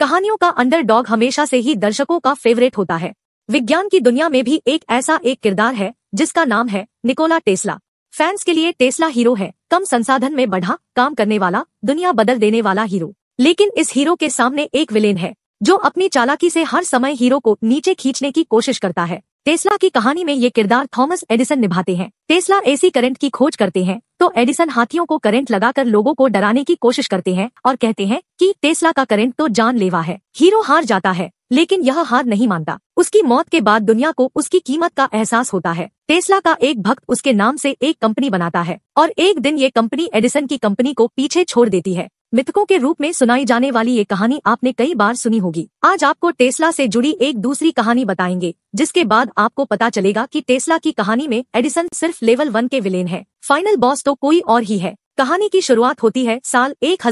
कहानियों का अंडरडॉग हमेशा से ही दर्शकों का फेवरेट होता है विज्ञान की दुनिया में भी एक ऐसा एक किरदार है जिसका नाम है निकोला टेस्ला फैंस के लिए टेस्ला हीरो है कम संसाधन में बढ़ा काम करने वाला दुनिया बदल देने वाला हीरो लेकिन इस हीरो के सामने एक विलेन है जो अपनी चालाकी से हर समय हीरो को नीचे खींचने की कोशिश करता है टेस्ला की कहानी में ये किरदार थॉमस एडिसन निभाते हैं टेस्ला एसी करंट की खोज करते हैं तो एडिसन हाथियों को करंट लगाकर लोगों को डराने की कोशिश करते हैं और कहते हैं कि टेस्ला का करंट तो जानलेवा है हीरो हार जाता है लेकिन यह हार नहीं मानता उसकी मौत के बाद दुनिया को उसकी कीमत का एहसास होता है टेस्ला का एक भक्त उसके नाम से एक कंपनी बनाता है और एक दिन ये कंपनी एडिसन की कंपनी को पीछे छोड़ देती है मिथकों के रूप में सुनाई जाने वाली ये कहानी आपने कई बार सुनी होगी आज आपको टेस्ला से जुड़ी एक दूसरी कहानी बताएंगे जिसके बाद आपको पता चलेगा कि टेस्ला की कहानी में एडिसन सिर्फ लेवल वन के विलेन है फाइनल बॉस तो कोई और ही है कहानी की शुरुआत होती है साल एक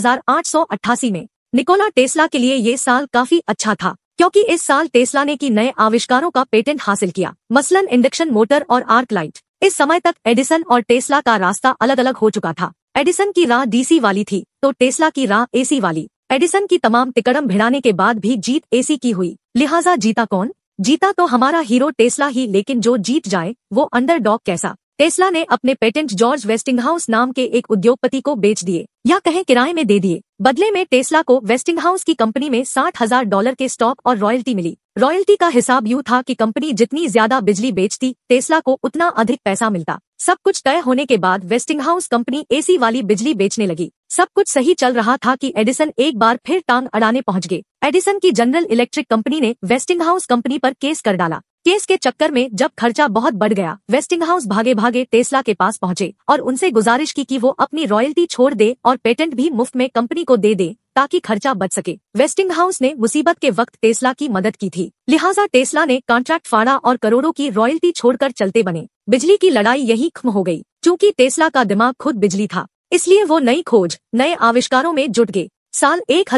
में निकोला टेस्ला के लिए ये साल काफी अच्छा था क्योंकि इस साल टेस्ला ने की नए आविष्कारों का पेटेंट हासिल किया मसलन इंडक्शन मोटर और आर्क लाइट इस समय तक एडिसन और टेस्ला का रास्ता अलग अलग हो चुका था एडिसन की राह डीसी वाली थी तो टेस्ला की राह एसी वाली एडिसन की तमाम तिकड़म भिड़ाने के बाद भी जीत एसी की हुई लिहाजा जीता कौन जीता तो हमारा हीरो टेस्ला ही लेकिन जो जीत जाए वो अंडर डॉग कैसा टेस्ला ने अपने पेटेंट जॉर्ज वेस्टिंगहाउस नाम के एक उद्योगपति को बेच दिए या कहें किराए में दे दिए बदले में टेस्ला को वेस्टिंगहाउस की कंपनी में साठ हजार डॉलर के स्टॉक और रॉयल्टी मिली रॉयल्टी का हिसाब यू था कि कंपनी जितनी ज्यादा बिजली बेचती टेस्ला को उतना अधिक पैसा मिलता सब कुछ तय होने के बाद वेस्टिंगहाउस कंपनी एसी वाली बिजली बेचने लगी सब कुछ सही चल रहा था कि एडिसन एक बार फिर टांग अड़ाने पहुंच गए एडिसन की जनरल इलेक्ट्रिक कंपनी ने वेस्टिंगहाउस कंपनी पर केस कर डाला केस के चक्कर में जब खर्चा बहुत बढ़ गया वेस्टिंगहाउस भागे भागे टेस्ला के पास पहुंचे और उनसे गुजारिश की कि वो अपनी रॉयल्टी छोड़ दे और पेटेंट भी मुफ्त में कंपनी को दे दे ताकि खर्चा बच सके वेस्टिंगहाउस ने मुसीबत के वक्त टेस्ला की मदद की थी लिहाजा टेस्ला ने कॉन्ट्रैक्ट फाड़ा और करोड़ों की रॉयल्टी छोड़कर चलते बने बिजली की लड़ाई यही खम हो गयी चूँकि टेस्ला का दिमाग खुद बिजली था इसलिए वो नई खोज नए आविष्कारों में जुट गए साल एक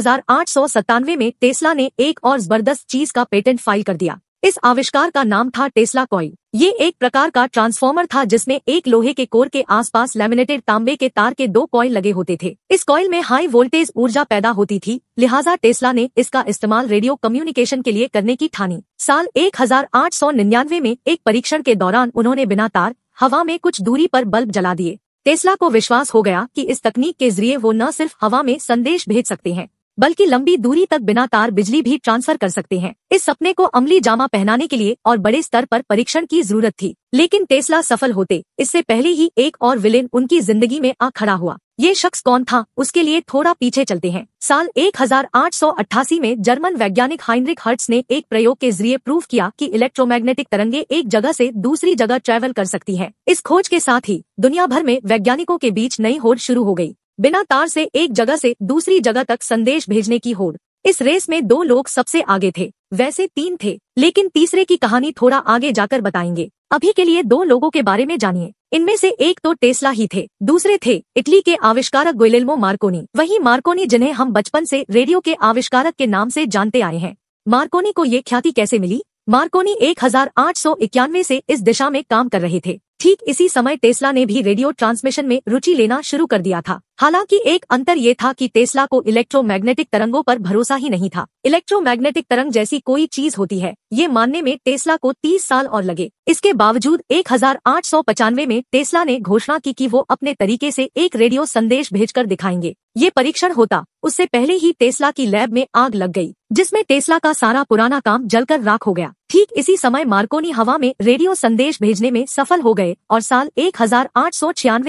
में टेस्ला ने एक और जबरदस्त चीज का पेटेंट फाइल कर दिया इस आविष्कार का नाम था टेस्ला कॉइल ये एक प्रकार का ट्रांसफॉर्मर था जिसमें एक लोहे के कोर के आसपास लेमिनेटेड तांबे के तार के दो कॉइल लगे होते थे इस कॉइल में हाई वोल्टेज ऊर्जा पैदा होती थी लिहाजा टेस्ला ने इसका इस्तेमाल रेडियो कम्युनिकेशन के लिए करने की ठानी साल एक में एक परीक्षण के दौरान उन्होंने बिना तार हवा में कुछ दूरी पर बल्ब जला दिए टेस्ला को विश्वास हो गया कि इस तकनीक के जरिए वो न सिर्फ हवा में संदेश भेज सकते हैं बल्कि लंबी दूरी तक बिना तार बिजली भी ट्रांसफर कर सकते हैं इस सपने को अमली जामा पहनाने के लिए और बड़े स्तर पर परीक्षण की जरूरत थी लेकिन टेस्ला सफल होते इससे पहले ही एक और विलेन उनकी जिंदगी में आ खड़ा हुआ ये शख्स कौन था उसके लिए थोड़ा पीछे चलते हैं साल 1888 में जर्मन वैज्ञानिक हाइनरिक हर्ट्स ने एक प्रयोग के जरिए प्रूव किया कि इलेक्ट्रोमैग्नेटिक तरंगे एक जगह से दूसरी जगह ट्रैवल कर सकती हैं। इस खोज के साथ ही दुनिया भर में वैज्ञानिकों के बीच नई होड़ शुरू हो गई। बिना तार से एक जगह से दूसरी जगह तक संदेश भेजने की होड़ इस रेस में दो लोग सबसे आगे थे वैसे तीन थे लेकिन तीसरे की कहानी थोड़ा आगे जाकर बताएंगे अभी के लिए दो लोगों के बारे में जानिए इनमें से एक तो टेस्ला ही थे दूसरे थे इटली के आविष्कारक गुइलेल्मो मार्कोनी वही मार्कोनी जिन्हें हम बचपन से रेडियो के आविष्कारक के नाम से जानते आए हैं मार्कोनी को ये ख्याति कैसे मिली मार्कोनी एक से इस दिशा में काम कर रहे थे ठीक इसी समय टेस्ला ने भी रेडियो ट्रांसमिशन में रुचि लेना शुरू कर दिया था हालांकि एक अंतर ये था कि टेस्ला को इलेक्ट्रोमैग्नेटिक तरंगों पर भरोसा ही नहीं था इलेक्ट्रोमैग्नेटिक तरंग जैसी कोई चीज होती है ये मानने में टेस्ला को 30 साल और लगे इसके बावजूद एक में टेस्ला ने घोषणा की कि वो अपने तरीके से एक रेडियो संदेश भेजकर दिखाएंगे ये परीक्षण होता उससे पहले ही टेस्ला की लैब में आग लग गई जिसमें टेस्ला का सारा पुराना काम जलकर राख हो गया ठीक इसी समय मार्कोनी हवा में रेडियो संदेश भेजने में सफल हो गए और साल एक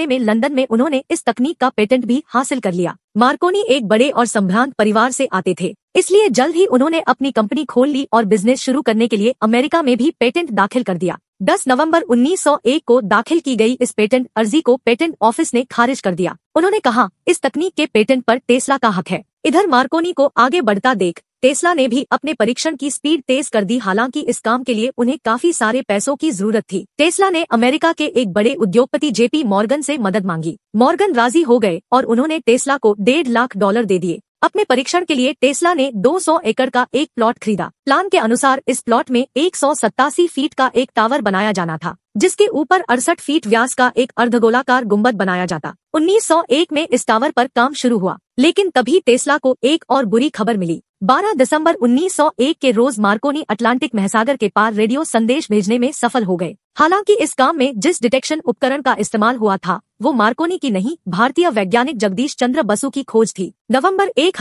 में लंदन में उन्होंने इस तकनीक का पेटेंट भी हासिल कर लिया मार्कोनी एक बड़े और संभ्रांत परिवार से आते थे इसलिए जल्द ही उन्होंने अपनी कंपनी खोल ली और बिजनेस शुरू करने के लिए अमेरिका में भी पेटेंट दाखिल कर दिया 10 नवंबर 1901 को दाखिल की गई इस पेटेंट अर्जी को पेटेंट ऑफिस ने खारिज कर दिया उन्होंने कहा इस तकनीक के पेटेंट पर टेस्ला का हक है इधर मार्कोनी को आगे बढ़ता देख टेस्ला ने भी अपने परीक्षण की स्पीड तेज कर दी हालांकि इस काम के लिए उन्हें काफी सारे पैसों की जरूरत थी टेस्ला ने अमेरिका के एक बड़े उद्योगपति जेपी मॉर्गन से मदद मांगी मॉर्गन राजी हो गए और उन्होंने टेस्ला को डेढ़ लाख डॉलर दे दिए अपने परीक्षण के लिए टेस्ला ने 200 एकड़ का एक प्लॉट खरीदा प्लान के अनुसार इस प्लॉट में एक फीट का एक टावर बनाया जाना था जिसके ऊपर अड़सठ फीट व्यास का एक अर्धगोलाकार गुंबद बनाया जाता 1901 में इस टावर पर काम शुरू हुआ लेकिन तभी टेस्ला को एक और बुरी खबर मिली 12 दिसंबर 1901 के रोज मार्कोनी अटलांटिक महासागर के पार रेडियो संदेश भेजने में सफल हो गए हालांकि इस काम में जिस डिटेक्शन उपकरण का इस्तेमाल हुआ था वो मार्कोनी की नहीं भारतीय वैज्ञानिक जगदीश चंद्र बसु की खोज थी नवंबर एक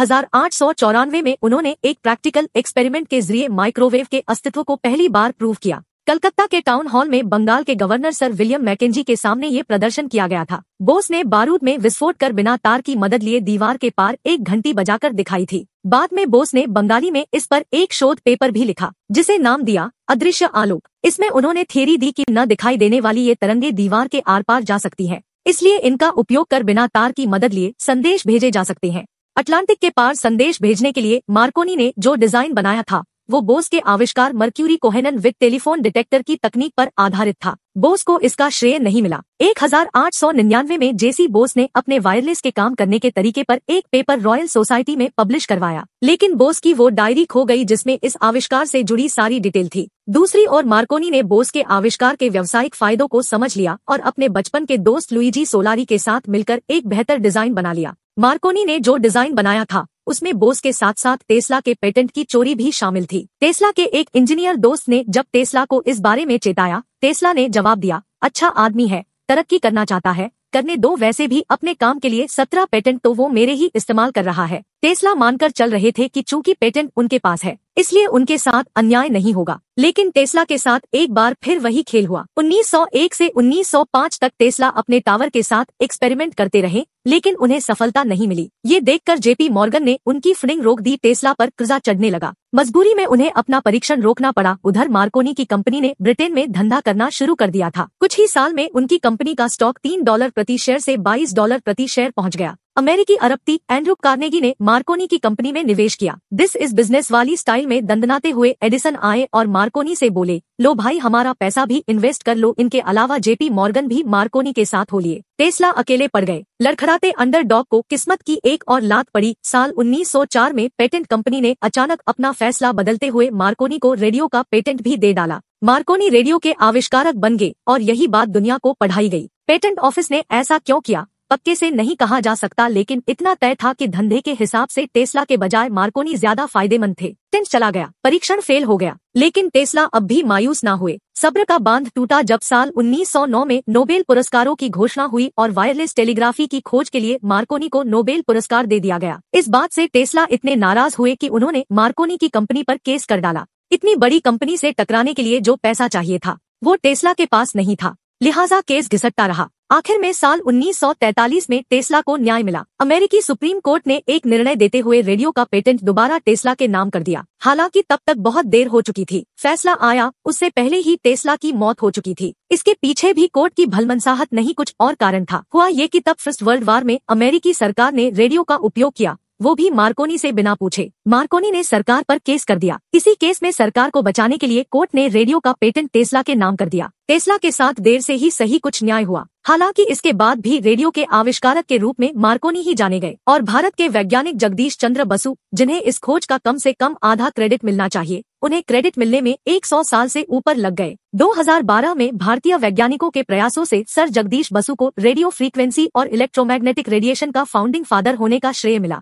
में उन्होंने एक प्रैक्टिकल एक्सपेरिमेंट के जरिए माइक्रोवेव के अस्तित्व को पहली बार प्रूव किया कलकत्ता के टाउन हॉल में बंगाल के गवर्नर सर विलियम मैकेजी के सामने ये प्रदर्शन किया गया था बोस ने बारूद में विस्फोट कर बिना तार की मदद लिए दीवार के पार एक घंटी बजाकर दिखाई थी बाद में बोस ने बंगाली में इस पर एक शोध पेपर भी लिखा जिसे नाम दिया अदृश्य आलोक इसमें उन्होंने थेरी दी की न दिखाई देने वाली ये तरंगे दीवार के आर पार जा सकती है इसलिए इनका उपयोग कर बिना तार की मदद लिए संदेश भेजे जा सकते हैं अटलांटिक के पार संदेश भेजने के लिए मार्कोनी ने जो डिजाइन बनाया था वो बोस के आविष्कार mercury coherer with telephone detector की तकनीक पर आधारित था बोस को इसका श्रेय नहीं मिला 1899 में जेसी बोस ने अपने वायरलेस के काम करने के तरीके पर एक पेपर रॉयल सोसाइटी में पब्लिश करवाया लेकिन बोस की वो डायरी खो गई जिसमें इस आविष्कार से जुड़ी सारी डिटेल थी दूसरी ओर मार्कोनी ने बोस के आविष्कार के व्यावसायिक फायदों को समझ लिया और अपने बचपन के दोस्त लुईजी सोलारी के साथ मिलकर एक बेहतर डिजाइन बना लिया मार्कोनी ने जो डिजाइन बनाया था उसमें बोस के साथ साथ टेस्ला के पेटेंट की चोरी भी शामिल थी टेस्ला के एक इंजीनियर दोस्त ने जब टेस्ला को इस बारे में चेताया टेस्ला ने जवाब दिया अच्छा आदमी है तरक्की करना चाहता है करने दो वैसे भी अपने काम के लिए सत्रह पेटेंट तो वो मेरे ही इस्तेमाल कर रहा है टेस्ला मानकर चल रहे थे कि चूंकि पेटेंट उनके पास है इसलिए उनके साथ अन्याय नहीं होगा लेकिन टेस्ला के साथ एक बार फिर वही खेल हुआ 1901 से 1905 तक टेस्ला अपने टावर के साथ एक्सपेरिमेंट करते रहे लेकिन उन्हें सफलता नहीं मिली ये देखकर जेपी मॉर्गन ने उनकी फंडिंग रोक दी टेस्ला पर कर्जा चढ़ने लगा मजबूरी में उन्हें अपना परीक्षण रोकना पड़ा उधर मार्कोनी की कंपनी ने ब्रिटेन में धंधा करना शुरू कर दिया था कुछ ही साल में उनकी कंपनी का स्टॉक तीन डॉलर प्रति शेयर ऐसी बाईस डॉलर प्रति शेयर पहुँच गया अमेरिकी अरबती एंड्रू कार्नेगी ने मार्कोनी की कंपनी में निवेश किया दिस इज बिजनेस वाली स्टाइल में दंदनाते हुए एडिसन आए और मार्कोनी से बोले लो भाई हमारा पैसा भी इन्वेस्ट कर लो इनके अलावा जेपी मॉर्गन भी मार्कोनी के साथ हो लिए टेस्ला अकेले पड़ गए लड़खड़ाते अंडर डॉग को किस्मत की एक और लात पड़ी साल 1904 में पेटेंट कंपनी ने अचानक अपना फैसला बदलते हुए मार्कोनी को रेडियो का पेटेंट भी दे डाला मार्कोनी रेडियो के आविष्कारक बन गए और यही बात दुनिया को पढ़ाई गई पेटेंट ऑफिस ने ऐसा क्यों किया पक्के से नहीं कहा जा सकता लेकिन इतना तय था कि धंधे के हिसाब से टेस्ला के बजाय मार्कोनी ज्यादा फायदेमंद थे टेंट चला गया परीक्षण फेल हो गया लेकिन टेस्ला अब भी मायूस ना हुए सब्र का बांध टूटा जब साल 1909 में नोबेल पुरस्कारों की घोषणा हुई और वायरलेस टेलीग्राफी की खोज के लिए मार्कोनी को नोबेल पुरस्कार दे दिया गया इस बात ऐसी टेस्ला इतने नाराज हुए की उन्होंने मार्कोनी की कंपनी आरोप केस कर डाला इतनी बड़ी कंपनी ऐसी टकराने के लिए जो पैसा चाहिए था वो टेस्ला के पास नहीं था लिहाजा केस घिसटता रहा आखिर में साल 1943 में टेस्ला को न्याय मिला अमेरिकी सुप्रीम कोर्ट ने एक निर्णय देते हुए रेडियो का पेटेंट दोबारा टेस्ला के नाम कर दिया हालांकि तब तक बहुत देर हो चुकी थी फैसला आया उससे पहले ही टेस्ला की मौत हो चुकी थी इसके पीछे भी कोर्ट की भलमनसाहत नहीं कुछ और कारण था हुआ ये कि तब फर्स्ट वर्ल्ड वार में अमेरिकी सरकार ने रेडियो का उपयोग किया वो भी मार्कोनी से बिना पूछे मार्कोनी ने सरकार पर केस कर दिया इसी केस में सरकार को बचाने के लिए कोर्ट ने रेडियो का पेटेंट टेस्ला के नाम कर दिया टेस्ला के साथ देर से ही सही कुछ न्याय हुआ हालांकि इसके बाद भी रेडियो के आविष्कारक के रूप में मार्कोनी ही जाने गए और भारत के वैज्ञानिक जगदीश चंद्र बसु जिन्हें इस खोज का कम से कम आधा क्रेडिट मिलना चाहिए उन्हें क्रेडिट मिलने में 100 साल से ऊपर लग गए 2012 में भारतीय वैज्ञानिकों के प्रयासों से सर जगदीश बसु को रेडियो फ्रीक्वेंसी और इलेक्ट्रोमैग्नेटिक रेडिएशन का फाउंडिंग फादर होने का श्रेय मिला